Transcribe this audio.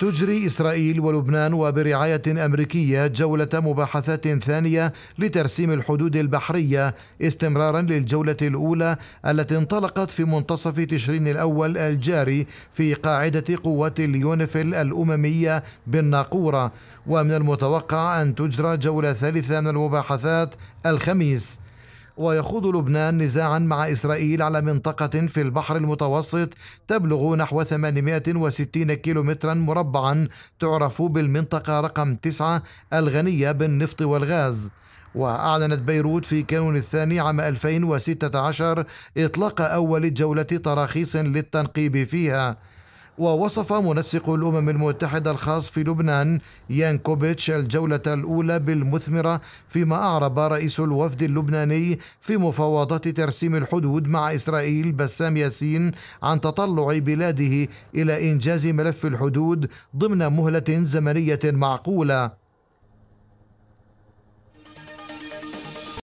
تجري إسرائيل ولبنان وبرعاية أمريكية جولة مباحثات ثانية لترسيم الحدود البحرية استمرارا للجولة الأولى التي انطلقت في منتصف تشرين الأول الجاري في قاعدة قوات اليونيفيل الأممية بالناقورة ومن المتوقع أن تجرى جولة ثالثة من المباحثات الخميس ويخوض لبنان نزاعا مع إسرائيل على منطقة في البحر المتوسط تبلغ نحو 860 كيلومترا مربعا تعرف بالمنطقة رقم 9 الغنية بالنفط والغاز وأعلنت بيروت في كانون الثاني عام 2016 إطلاق أول جولة تراخيص للتنقيب فيها ووصف منسق الأمم المتحدة الخاص في لبنان يانكوفيتش الجولة الأولى بالمثمرة فيما أعرب رئيس الوفد اللبناني في مفاوضات ترسيم الحدود مع إسرائيل بسام ياسين عن تطلع بلاده إلى إنجاز ملف الحدود ضمن مهلة زمنية معقولة